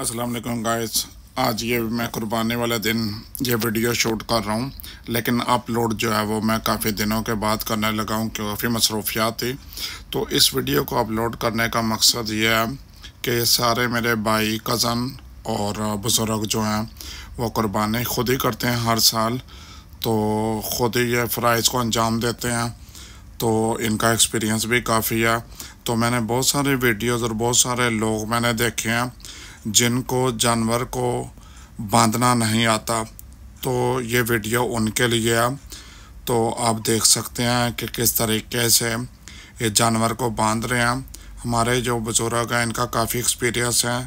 अस्सलाम वालेकुम गाइस आज ये मैं कुर्बानी वाला दिन ये वीडियो शूट कर रहा हूँ लेकिन अपलोड जो है वो मैं काफ़ी दिनों के बाद करने लगा हूँ काफ़ी मसरूफियात थी तो इस वीडियो को अपलोड करने का मकसद ये है कि सारे मेरे भाई कज़न और बुज़ुर्ग जो हैं वो कुर्बानी खुद ही करते हैं हर साल तो ख़ुद ही ये फ़राइज़ को अंजाम देते हैं तो इनका एक्सपीरियंस भी काफ़ी है तो मैंने बहुत सारे वीडियोज़ और बहुत सारे लोग मैंने देखे हैं जिनको जानवर को बांधना नहीं आता तो ये वीडियो उनके लिए है तो आप देख सकते हैं कि किस तरीके से ये जानवर को बांध रहे हैं हमारे जो बुज़ुर्ग हैं इनका काफ़ी एक्सपीरियंस है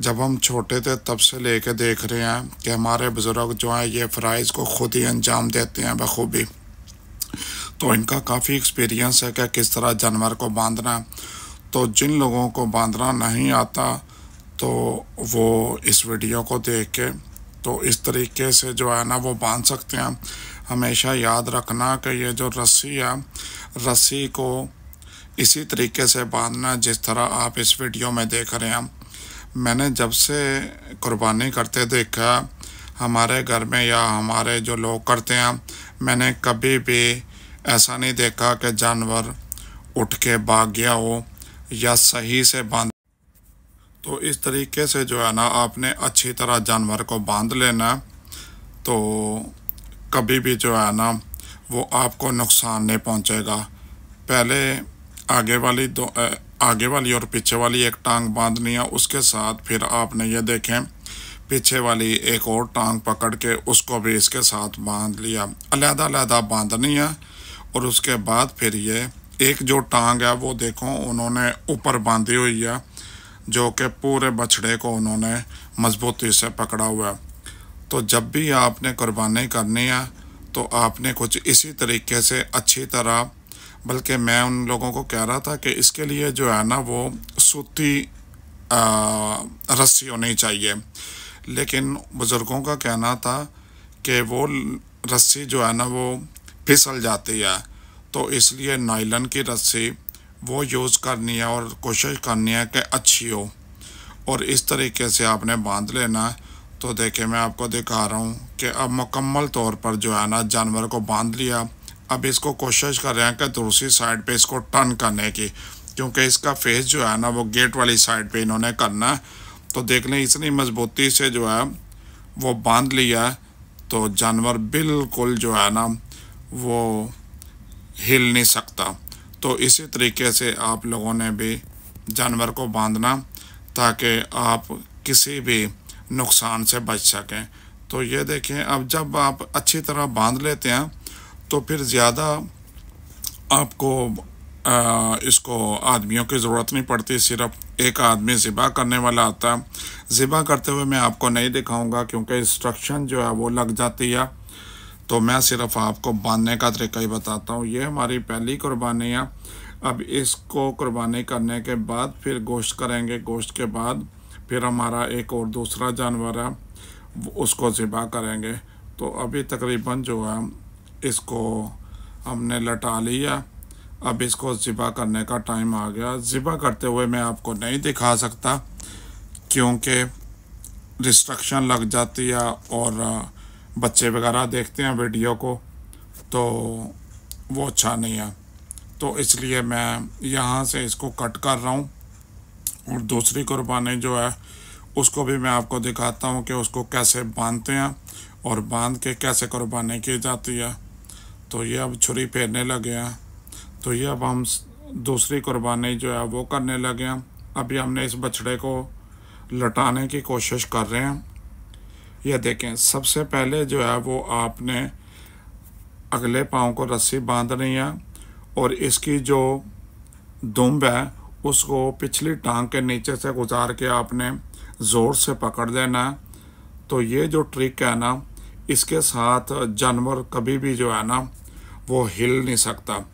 जब हम छोटे थे तब से ले कर देख रहे हैं कि हमारे बुज़ुर्ग जो हैं ये फ़राइज़ को ख़ुद ही अंजाम देते हैं बखूबी तो इनका काफ़ी एक्सपीरियंस है कि किस तरह जानवर को बांधना तो जिन लोगों को बांधना नहीं आता तो वो इस वीडियो को देख के तो इस तरीके से जो है ना वो बांध सकते हैं हमेशा याद रखना कि ये जो रस्सी है रस्सी को इसी तरीके से बांधना जिस तरह आप इस वीडियो में देख रहे हैं मैंने जब से कुर्बानी करते देखा हमारे घर में या हमारे जो लोग करते हैं मैंने कभी भी ऐसा नहीं देखा कि जानवर उठ के भाग गया हो या सही से बांध तो इस तरीके से जो है ना आपने अच्छी तरह जानवर को बांध लेना तो कभी भी जो है ना वो आपको नुकसान नहीं पहुंचेगा पहले आगे वाली दो आगे वाली और पीछे वाली एक टांग बांधनी है उसके साथ फिर आपने ये देखें पीछे वाली एक और टांग पकड़ के उसको भी इसके साथ बांध लिया अलहदा अलहदा बांधनी है और उसके बाद फिर ये एक जो टांग है वो देखो उन्होंने ऊपर बांधी हुई है जो कि पूरे बछड़े को उन्होंने मजबूती से पकड़ा हुआ है तो जब भी आपने कुर्बानी करनी है तो आपने कुछ इसी तरीके से अच्छी तरह बल्कि मैं उन लोगों को कह रहा था कि इसके लिए जो है ना वो सूती रस्सी होनी चाहिए लेकिन बुज़ुर्गों का कहना था कि वो रस्सी जो है ना वो फिसल जाती है तो इसलिए नाइलन की रस्सी वो यूज़ करनी है और कोशिश करनी है कि अच्छी हो और इस तरीके से आपने बांध लेना है तो देखिए मैं आपको दिखा रहा हूँ कि अब मुकम्मल तौर पर जो है ना जानवर को बांध लिया अब इसको कोशिश कर रहे हैं कि दूसरी साइड पे इसको टर्न करने की क्योंकि इसका फेस जो है ना वो गेट वाली साइड पे इन्होंने करना है तो देख लें इतनी मजबूती से जो है वो बांध लिया तो जानवर बिल्कुल जो है ना वो हिल नहीं सकता तो इसी तरीके से आप लोगों ने भी जानवर को बांधना ताकि आप किसी भी नुकसान से बच सकें तो ये देखें अब जब आप अच्छी तरह बांध लेते हैं तो फिर ज़्यादा आपको आ, इसको आदमियों की ज़रूरत नहीं पड़ती सिर्फ एक आदमी ज़िबा करने वाला आता है ज़िबा करते हुए मैं आपको नहीं दिखाऊंगा क्योंकि इंस्ट्रक्शन जो है वो लग जाती है तो मैं सिर्फ आपको बांधने का तरीका ही बताता हूँ ये हमारी पहली कुर्बानी है अब इसको कुर्बानी करने के बाद फिर गोश्त करेंगे गोश्त के बाद फिर हमारा एक और दूसरा जानवर है उसको ज़िबा करेंगे तो अभी तकरीबन जो है इसको हमने लटा लिया अब इसको ज़िबा करने का टाइम आ गया ज़िबा करते हुए मैं आपको नहीं दिखा सकता क्योंकि रिस्ट्रक्शन लग जाती है और बच्चे वगैरह देखते हैं वीडियो को तो वो अच्छा नहीं है तो इसलिए मैं यहाँ से इसको कट कर रहा हूँ और दूसरी कुर्बानी जो है उसको भी मैं आपको दिखाता हूँ कि उसको कैसे बांधते हैं और बांध के कैसे कुर्बानी की जाती है तो ये अब छुरी फेरने लगे हैं तो ये अब हम दूसरी कुर्बानी जो है वो करने लगे हैं अभी हमने इस बछड़े को लटाने की कोशिश कर रहे हैं ये देखें सबसे पहले जो है वो आपने अगले पाँव को रस्सी बांधनी है और इसकी जो दुम्ब है उसको पिछली टांग के नीचे से गुजार के आपने ज़ोर से पकड़ देना है तो ये जो ट्रिक है ना इसके साथ जानवर कभी भी जो है ना वो हिल नहीं सकता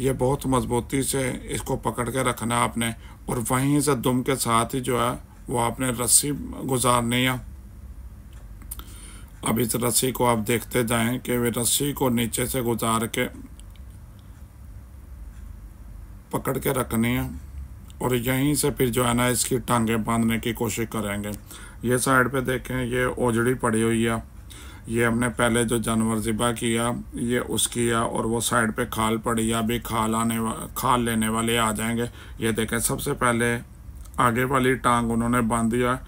ये बहुत मजबूती से इसको पकड़ के रखना आपने और वहीं से दुम के साथ ही जो है वो आपने रस्सी गुजारनी है अब इस रस्सी को आप देखते जाएं कि वे रस्सी को नीचे से गुजार के पकड़ के रखनी है और यहीं से फिर जो है ना इसकी टांगे बांधने की कोशिश करेंगे ये साइड पे देखें ये ओजड़ी पड़ी हुई है ये हमने पहले जो जानवर ज़िबा किया ये उसकी है और वो साइड पे खाल पड़ी है अभी खाल आने खाल लेने वाले आ जाएंगे ये देखें सबसे पहले आगे वाली टांग उन्होंने बांध दिया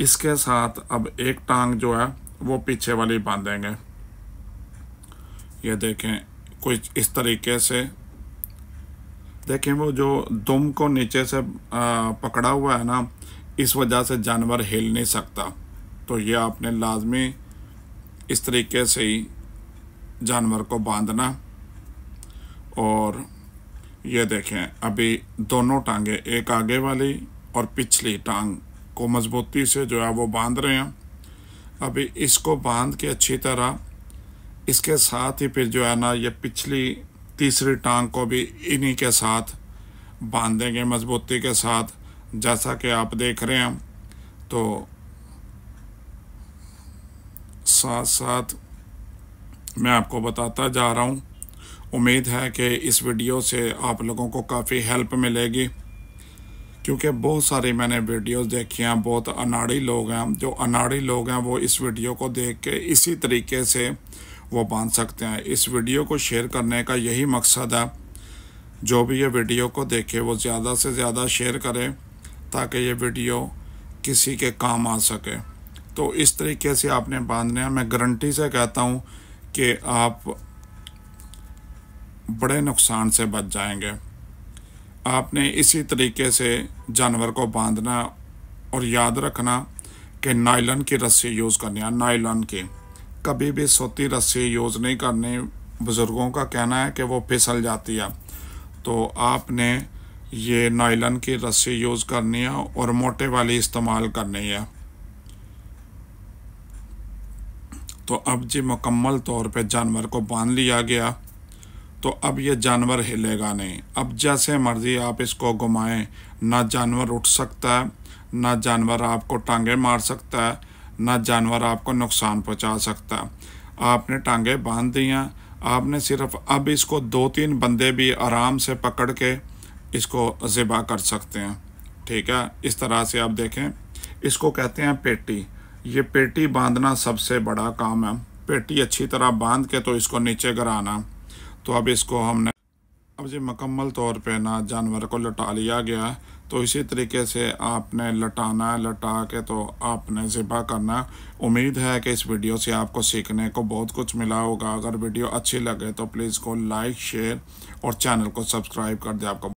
इसके साथ अब एक टांग जो है वो पीछे वाली बांधेंगे ये देखें कुछ इस तरीके से देखें वो जो दुम को नीचे से पकड़ा हुआ है ना इस वजह से जानवर हिल नहीं सकता तो ये आपने लाजमी इस तरीके से ही जानवर को बांधना और ये देखें अभी दोनों टांगे एक आगे वाली और पिछली टांग को मजबूती से जो है वो बांध रहे हैं अब इसको बांध के अच्छी तरह इसके साथ ही फिर जो है ना ये पिछली तीसरी टांग को भी इन्हीं के साथ बांध देंगे मजबूती के साथ जैसा कि आप देख रहे हैं तो साथ साथ मैं आपको बताता जा रहा हूँ उम्मीद है कि इस वीडियो से आप लोगों को काफ़ी हेल्प मिलेगी क्योंकि बहुत सारे मैंने वीडियोस देखे हैं बहुत अनाड़ी लोग हैं जो अनाड़ी लोग हैं वो इस वीडियो को देख के इसी तरीके से वो बांध सकते हैं इस वीडियो को शेयर करने का यही मकसद है जो भी ये वीडियो को देखे वो ज़्यादा से ज़्यादा शेयर करें ताकि ये वीडियो किसी के काम आ सके तो इस तरीके से आपने बांधने हैं मैं गारंटी से कहता हूँ कि आप बड़े नुकसान से बच जाएंगे आपने इसी तरीके से जानवर को बांधना और याद रखना कि नायलन की रस्सी यूज़ करनी है नायलन की कभी भी सोती रस्सी यूज़ नहीं करनी बुज़ुर्गों का कहना है कि वो फिसल जाती है तो आपने ये नायलन की रस्सी यूज़ करनी है और मोटे वाली इस्तेमाल करनी है तो अब जी मुकम्मल तौर पे जानवर को बांध लिया गया तो अब ये जानवर हिलेगा नहीं अब जैसे मर्जी आप इसको घुमाएं ना जानवर उठ सकता है ना जानवर आपको टांगे मार सकता है ना जानवर आपको नुकसान पहुंचा सकता है आपने टांगे बांध दी हैं आपने सिर्फ अब इसको दो तीन बंदे भी आराम से पकड़ के इसको ज़िबा कर सकते हैं ठीक है इस तरह से आप देखें इसको कहते हैं पेटी ये पेटी बांधना सबसे बड़ा काम है पेटी अच्छी तरह बांध के तो इसको नीचे गिराना तो अब इसको हमने अब जब मकम्मल तौर पे ना जानवर को लटा लिया गया तो इसी तरीके से आपने लटाना लटा के तो आपने ज़िबा करना उम्मीद है कि इस वीडियो से आपको सीखने को बहुत कुछ मिला होगा अगर वीडियो अच्छी लगे तो प्लीज़ को लाइक शेयर और चैनल को सब्सक्राइब कर दे आपका